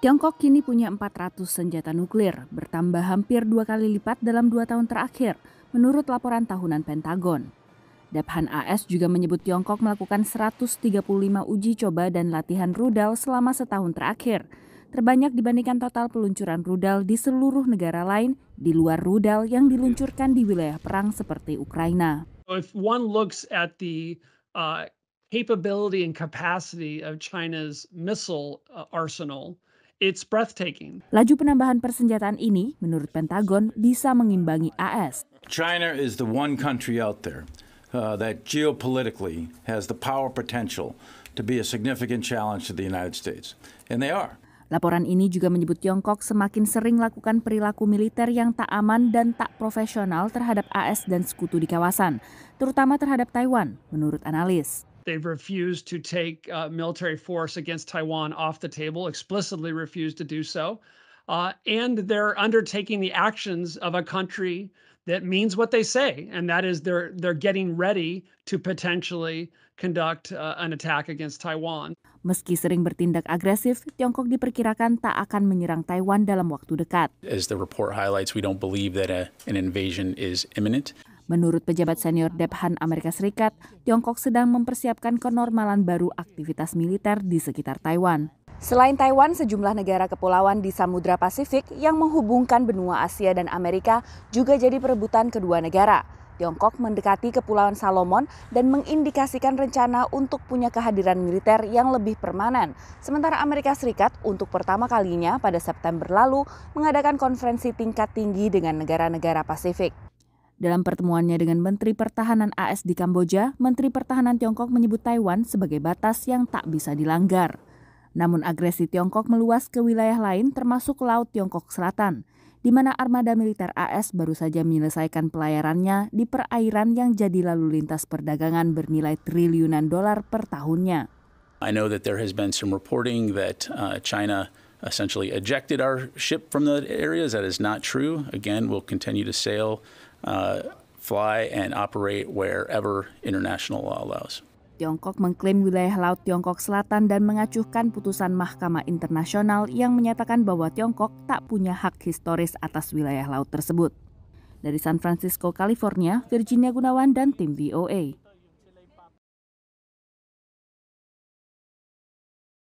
Tiongkok kini punya 400 senjata nuklir, bertambah hampir dua kali lipat dalam dua tahun terakhir, menurut laporan tahunan Pentagon. Daphan AS juga menyebut Tiongkok melakukan 135 uji coba dan latihan rudal selama setahun terakhir, terbanyak dibandingkan total peluncuran rudal di seluruh negara lain di luar rudal yang diluncurkan di wilayah perang seperti Ukraina. If one looks at the uh, capability and capacity of China's missile uh, arsenal, It's breathtaking. Laju penambahan persenjataan ini, menurut Pentagon, bisa mengimbangi AS. China is the one country out there uh, that geopolitically has the power potential to be a significant challenge to the United States, and they are. Laporan ini juga menyebut Tiongkok semakin sering lakukan perilaku militer yang tak aman dan tak profesional terhadap AS dan sekutu di kawasan, terutama terhadap Taiwan, menurut analis. They've refused to take uh, military force against Taiwan off the table, explicitly refused to do so. Uh, and they're undertaking the actions of a country that means what they say, and that is they're they're getting ready to potentially conduct uh, an attack against Taiwan. Meski sering bertindak agresif, Tiongkok diperkirakan tak akan menyerang Taiwan dalam waktu dekat. As the report highlights, we don't believe that a, uh, an invasion is imminent. Menurut pejabat senior Dephan Amerika Serikat, Tiongkok sedang mempersiapkan kenormalan baru aktivitas militer di sekitar Taiwan. Selain Taiwan, sejumlah negara kepulauan di Samudra Pasifik yang menghubungkan benua Asia dan Amerika juga jadi perebutan kedua negara. Tiongkok mendekati Kepulauan Salomon dan mengindikasikan rencana untuk punya kehadiran militer yang lebih permanen. Sementara Amerika Serikat untuk pertama kalinya pada September lalu mengadakan konferensi tingkat tinggi dengan negara-negara Pasifik. Dalam pertemuannya dengan Menteri Pertahanan AS di Kamboja, Menteri Pertahanan Tiongkok menyebut Taiwan sebagai batas yang tak bisa dilanggar. Namun agresi Tiongkok meluas ke wilayah lain termasuk Laut Tiongkok Selatan, di mana armada militer AS baru saja menyelesaikan pelayarannya di perairan yang jadi lalu lintas perdagangan bernilai triliunan dolar per tahunnya. I know that there has been some reporting that uh, China essentially ejected our ship from the areas. That is not true. Again, we'll continue to sail Uh, fly and operate wherever international law allows. Tiongkok mengklaim wilayah laut Tiongkok Selatan dan mengacuhkan putusan Mahkamah Internasional yang menyatakan bahwa Tiongkok tak punya hak historis atas wilayah laut tersebut. Dari San Francisco, California, Virginia Gunawan dan tim VOA.